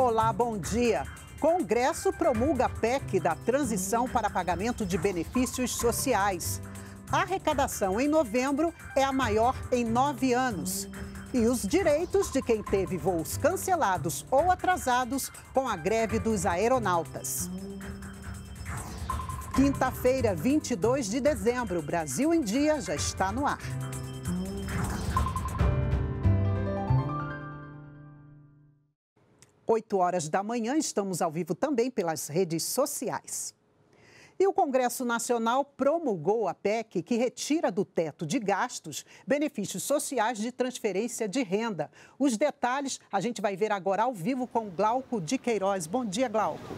Olá, bom dia. Congresso promulga PEC da transição para pagamento de benefícios sociais. A arrecadação em novembro é a maior em nove anos. E os direitos de quem teve voos cancelados ou atrasados com a greve dos aeronautas. Quinta-feira, 22 de dezembro, Brasil em Dia já está no ar. 8 horas da manhã, estamos ao vivo também pelas redes sociais. E o Congresso Nacional promulgou a PEC que retira do teto de gastos benefícios sociais de transferência de renda. Os detalhes a gente vai ver agora ao vivo com Glauco de Queiroz. Bom dia, Glauco.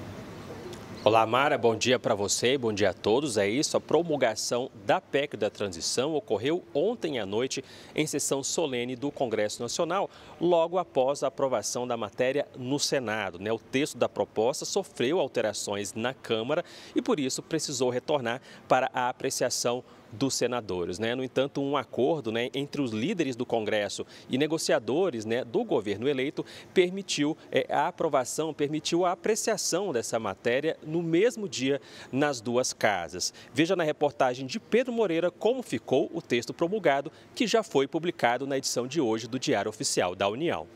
Olá, Mara. Bom dia para você, bom dia a todos. É isso, a promulgação da PEC da transição ocorreu ontem à noite em sessão solene do Congresso Nacional, logo após a aprovação da matéria no Senado. Né? O texto da proposta sofreu alterações na Câmara e, por isso, precisou retornar para a apreciação dos senadores. Né? No entanto, um acordo né, entre os líderes do Congresso e negociadores né, do governo eleito permitiu é, a aprovação, permitiu a apreciação dessa matéria no mesmo dia nas duas casas. Veja na reportagem de Pedro Moreira como ficou o texto promulgado, que já foi publicado na edição de hoje do Diário Oficial da União.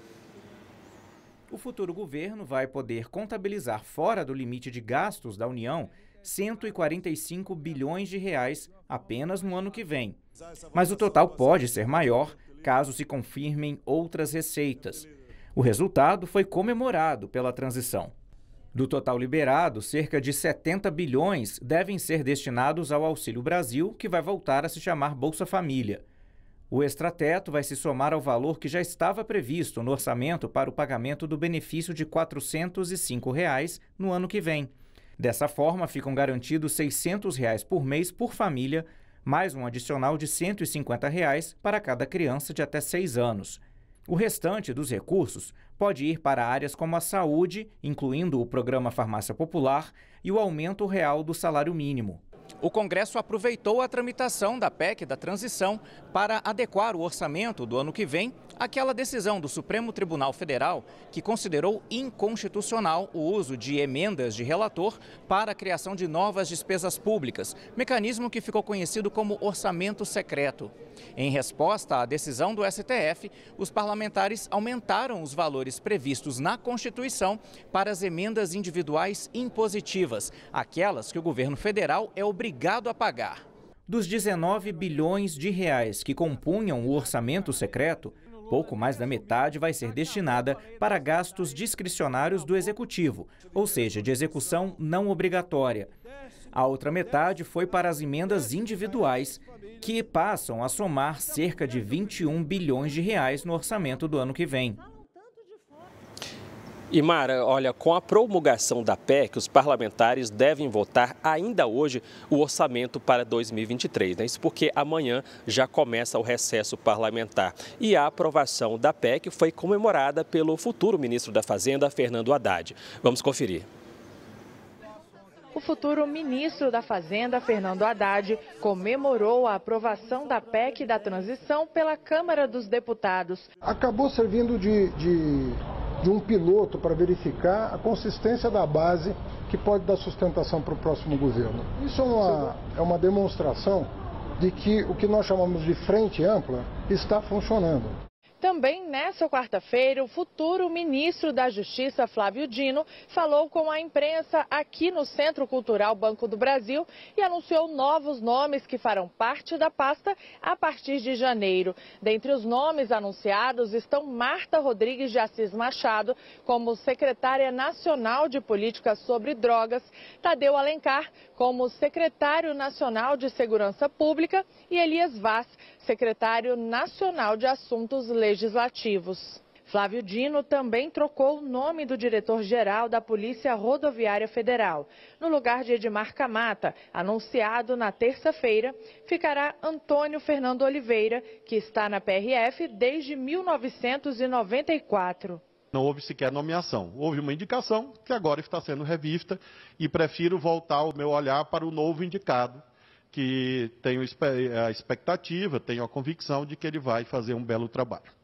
O futuro governo vai poder contabilizar fora do limite de gastos da União 145 bilhões de reais apenas no ano que vem. Mas o total pode ser maior caso se confirmem outras receitas. O resultado foi comemorado pela transição. Do total liberado, cerca de 70 bilhões devem ser destinados ao Auxílio Brasil, que vai voltar a se chamar Bolsa Família. O extrateto vai se somar ao valor que já estava previsto no orçamento para o pagamento do benefício de R$ 405 reais no ano que vem. Dessa forma, ficam garantidos R$ 600 reais por mês por família, mais um adicional de R$ 150 reais para cada criança de até 6 anos. O restante dos recursos pode ir para áreas como a saúde, incluindo o programa Farmácia Popular, e o aumento real do salário mínimo o Congresso aproveitou a tramitação da PEC da transição para adequar o orçamento do ano que vem àquela decisão do Supremo Tribunal Federal que considerou inconstitucional o uso de emendas de relator para a criação de novas despesas públicas, mecanismo que ficou conhecido como orçamento secreto. Em resposta à decisão do STF, os parlamentares aumentaram os valores previstos na Constituição para as emendas individuais impositivas, aquelas que o governo federal é obrigado obrigado a pagar. Dos 19 bilhões de reais que compunham o orçamento secreto, pouco mais da metade vai ser destinada para gastos discricionários do executivo, ou seja, de execução não obrigatória. A outra metade foi para as emendas individuais, que passam a somar cerca de 21 bilhões de reais no orçamento do ano que vem. E Mara, olha, com a promulgação da PEC, os parlamentares devem votar ainda hoje o orçamento para 2023. Né? Isso porque amanhã já começa o recesso parlamentar. E a aprovação da PEC foi comemorada pelo futuro ministro da Fazenda, Fernando Haddad. Vamos conferir. O futuro ministro da Fazenda, Fernando Haddad, comemorou a aprovação da PEC da transição pela Câmara dos Deputados. Acabou servindo de, de de um piloto para verificar a consistência da base que pode dar sustentação para o próximo governo. Isso é uma, é uma demonstração de que o que nós chamamos de frente ampla está funcionando. Também nesta quarta-feira, o futuro ministro da Justiça, Flávio Dino, falou com a imprensa aqui no Centro Cultural Banco do Brasil e anunciou novos nomes que farão parte da pasta a partir de janeiro. Dentre os nomes anunciados estão Marta Rodrigues de Assis Machado, como secretária nacional de Políticas sobre Drogas, Tadeu Alencar, como secretário nacional de Segurança Pública e Elias Vaz, secretário nacional de Assuntos Legislativos. Flávio Dino também trocou o nome do diretor-geral da Polícia Rodoviária Federal. No lugar de Edmar Camata, anunciado na terça-feira, ficará Antônio Fernando Oliveira, que está na PRF desde 1994. Não houve sequer nomeação. Houve uma indicação que agora está sendo revista e prefiro voltar o meu olhar para o novo indicado, que tenho a expectativa, tenho a convicção de que ele vai fazer um belo trabalho.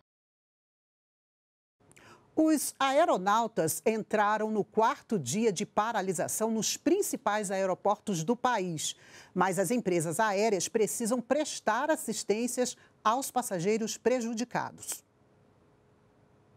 Os aeronautas entraram no quarto dia de paralisação nos principais aeroportos do país. Mas as empresas aéreas precisam prestar assistências aos passageiros prejudicados.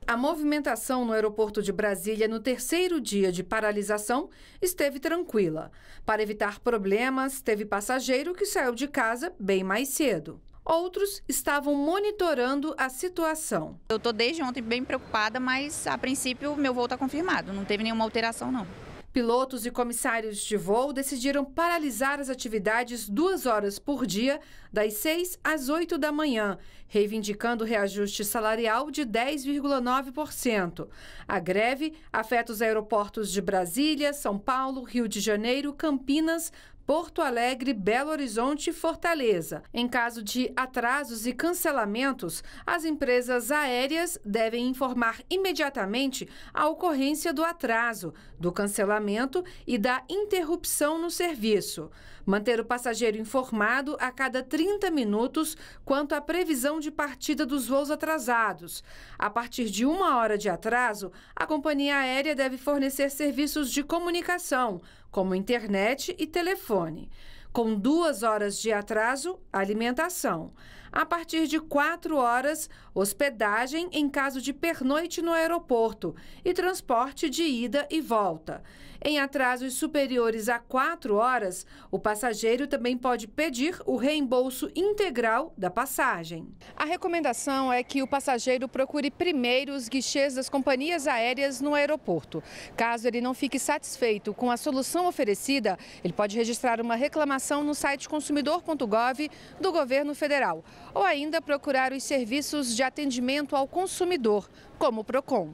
A movimentação no aeroporto de Brasília no terceiro dia de paralisação esteve tranquila. Para evitar problemas, teve passageiro que saiu de casa bem mais cedo. Outros estavam monitorando a situação. Eu estou desde ontem bem preocupada, mas a princípio meu voo está confirmado, não teve nenhuma alteração não. Pilotos e comissários de voo decidiram paralisar as atividades duas horas por dia, das 6 às 8 da manhã, reivindicando reajuste salarial de 10,9%. A greve afeta os aeroportos de Brasília, São Paulo, Rio de Janeiro, Campinas, Porto Alegre, Belo Horizonte e Fortaleza. Em caso de atrasos e cancelamentos, as empresas aéreas devem informar imediatamente a ocorrência do atraso, do cancelamento e da interrupção no serviço manter o passageiro informado a cada 30 minutos quanto à previsão de partida dos voos atrasados. A partir de uma hora de atraso, a companhia aérea deve fornecer serviços de comunicação, como internet e telefone. Com duas horas de atraso, alimentação. A partir de quatro horas, hospedagem em caso de pernoite no aeroporto e transporte de ida e volta. Em atrasos superiores a quatro horas, o passageiro também pode pedir o reembolso integral da passagem. A recomendação é que o passageiro procure primeiro os guichês das companhias aéreas no aeroporto. Caso ele não fique satisfeito com a solução oferecida, ele pode registrar uma reclamação informação no site consumidor.gov do governo federal ou ainda procurar os serviços de atendimento ao consumidor, como o Procon.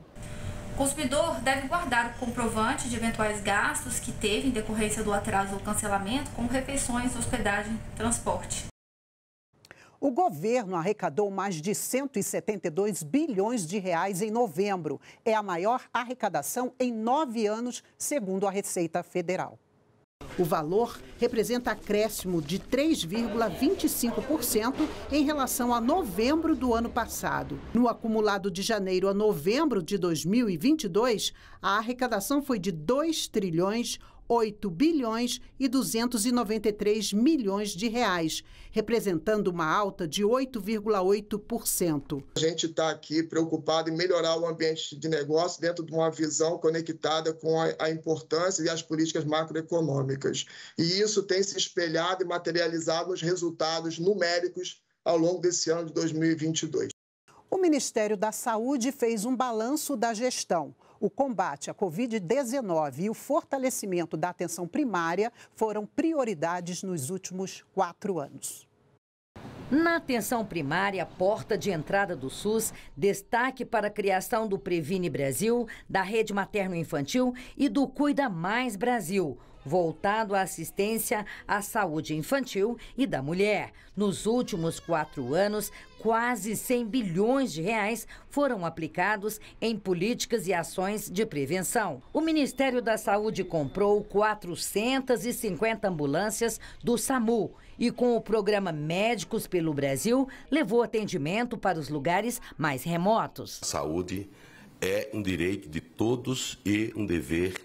O consumidor deve guardar o comprovante de eventuais gastos que teve em decorrência do atraso ou cancelamento, como refeições, hospedagem, transporte. O governo arrecadou mais de 172 bilhões de reais em novembro. É a maior arrecadação em nove anos, segundo a Receita Federal. O valor representa acréscimo de 3,25% em relação a novembro do ano passado. No acumulado de janeiro a novembro de 2022, a arrecadação foi de 2 trilhões 8 bilhões e 293 milhões de reais, representando uma alta de 8,8%. A gente está aqui preocupado em melhorar o ambiente de negócio dentro de uma visão conectada com a, a importância e as políticas macroeconômicas. E isso tem se espelhado e materializado nos resultados numéricos ao longo desse ano de 2022. O Ministério da Saúde fez um balanço da gestão. O combate à Covid-19 e o fortalecimento da atenção primária foram prioridades nos últimos quatro anos. Na atenção primária, porta de entrada do SUS, destaque para a criação do Previne Brasil, da Rede Materno Infantil e do Cuida Mais Brasil voltado à assistência à saúde infantil e da mulher. Nos últimos quatro anos, quase 100 bilhões de reais foram aplicados em políticas e ações de prevenção. O Ministério da Saúde comprou 450 ambulâncias do SAMU e, com o programa Médicos pelo Brasil, levou atendimento para os lugares mais remotos. Saúde é um direito de todos e um dever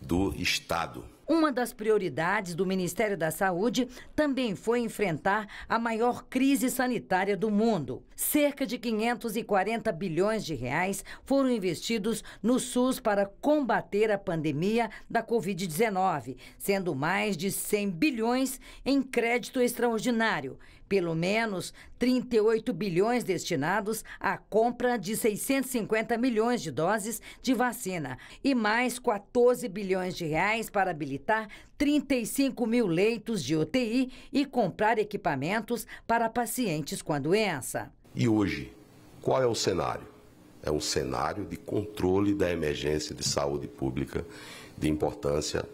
do Estado. Uma das prioridades do Ministério da Saúde também foi enfrentar a maior crise sanitária do mundo. Cerca de 540 bilhões de reais foram investidos no SUS para combater a pandemia da Covid-19, sendo mais de 100 bilhões em crédito extraordinário. Pelo menos 38 bilhões destinados à compra de 650 milhões de doses de vacina e mais 14 bilhões de reais para habilitar 35 mil leitos de UTI e comprar equipamentos para pacientes com a doença. E hoje, qual é o cenário? É um cenário de controle da emergência de saúde pública de importância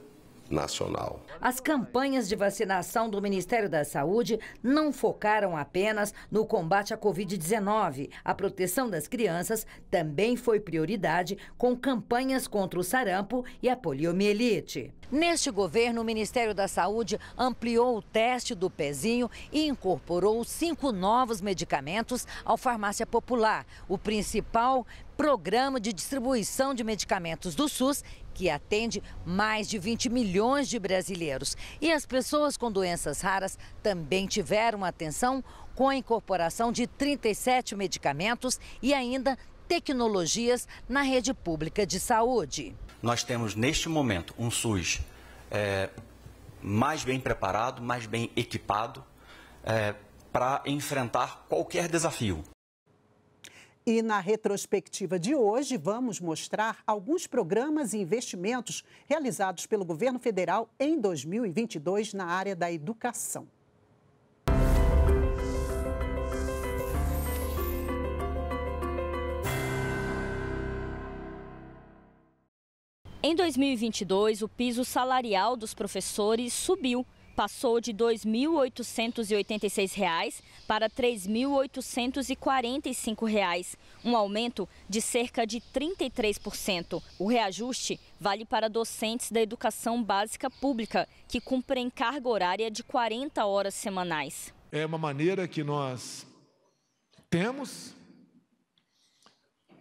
nacional. As campanhas de vacinação do Ministério da Saúde não focaram apenas no combate à Covid-19. A proteção das crianças também foi prioridade com campanhas contra o sarampo e a poliomielite. Neste governo, o Ministério da Saúde ampliou o teste do pezinho e incorporou cinco novos medicamentos ao Farmácia Popular. O principal programa de distribuição de medicamentos do SUS, que atende mais de 20 milhões de brasileiros. E as pessoas com doenças raras também tiveram atenção com a incorporação de 37 medicamentos e ainda tecnologias na rede pública de saúde. Nós temos neste momento um SUS é, mais bem preparado, mais bem equipado é, para enfrentar qualquer desafio. E na retrospectiva de hoje, vamos mostrar alguns programas e investimentos realizados pelo governo federal em 2022 na área da educação. Em 2022, o piso salarial dos professores subiu passou de R$ 2.886 para R$ 3.845, um aumento de cerca de 33%. O reajuste vale para docentes da educação básica pública, que cumprem carga horária de 40 horas semanais. É uma maneira que nós temos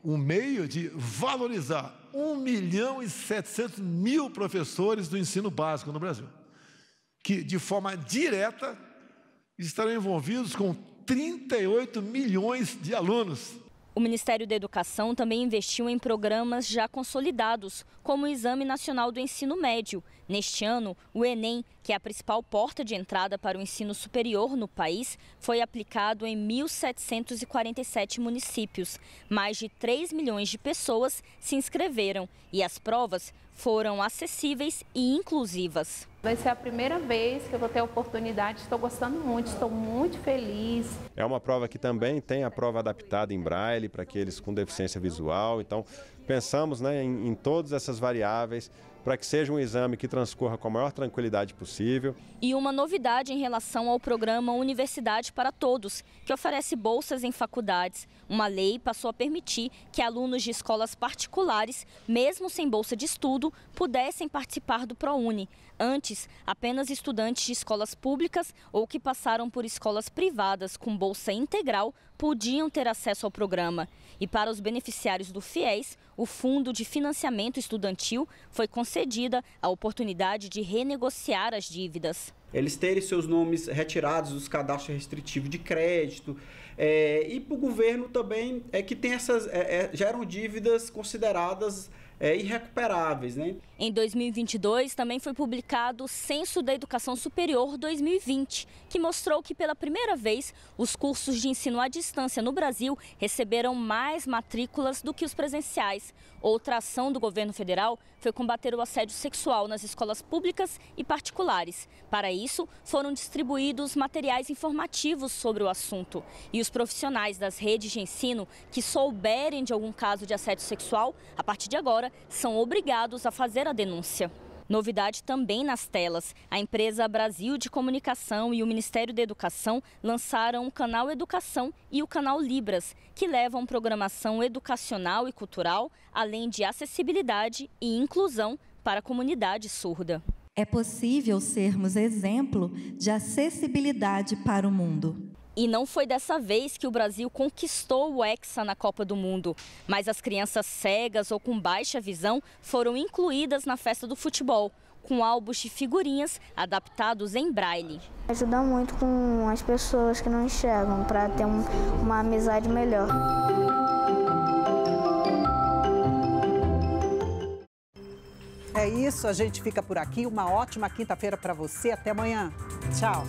um meio de valorizar 1 milhão e 700 mil professores do ensino básico no Brasil que de forma direta estarão envolvidos com 38 milhões de alunos. O Ministério da Educação também investiu em programas já consolidados, como o Exame Nacional do Ensino Médio. Neste ano, o Enem, que é a principal porta de entrada para o ensino superior no país, foi aplicado em 1.747 municípios. Mais de 3 milhões de pessoas se inscreveram e as provas foram acessíveis e inclusivas. Vai ser a primeira vez que eu vou ter a oportunidade, estou gostando muito, estou muito feliz. É uma prova que também tem a prova adaptada em braille para aqueles com deficiência visual, então pensamos né, em, em todas essas variáveis para que seja um exame que transcorra com a maior tranquilidade possível. E uma novidade em relação ao programa Universidade para Todos, que oferece bolsas em faculdades. Uma lei passou a permitir que alunos de escolas particulares, mesmo sem bolsa de estudo, pudessem participar do ProUni. Antes, apenas estudantes de escolas públicas ou que passaram por escolas privadas com bolsa integral podiam ter acesso ao programa. E para os beneficiários do FIES, o Fundo de Financiamento Estudantil foi concedida a oportunidade de renegociar as dívidas. Eles terem seus nomes retirados dos cadastros restritivos de crédito. É, e para o governo também é que tem essas. É, é, geram dívidas consideradas é, irrecuperáveis. Né? Em 2022, também foi publicado o Censo da Educação Superior 2020, que mostrou que pela primeira vez os cursos de ensino à distância no Brasil receberam mais matrículas do que os presenciais. Outra ação do governo federal foi combater o assédio sexual nas escolas públicas e particulares. Para isso, foram distribuídos materiais informativos sobre o assunto. E os profissionais das redes de ensino que souberem de algum caso de assédio sexual, a partir de agora, são obrigados a fazer a denúncia. Novidade também nas telas. A empresa Brasil de Comunicação e o Ministério da Educação lançaram o canal Educação e o canal Libras, que levam programação educacional e cultural, além de acessibilidade e inclusão para a comunidade surda. É possível sermos exemplo de acessibilidade para o mundo. E não foi dessa vez que o Brasil conquistou o Hexa na Copa do Mundo, mas as crianças cegas ou com baixa visão foram incluídas na festa do futebol, com álbuns de figurinhas adaptados em braille. Ajuda muito com as pessoas que não enxergam, para ter um, uma amizade melhor. É isso, a gente fica por aqui. Uma ótima quinta-feira para você. Até amanhã. Tchau.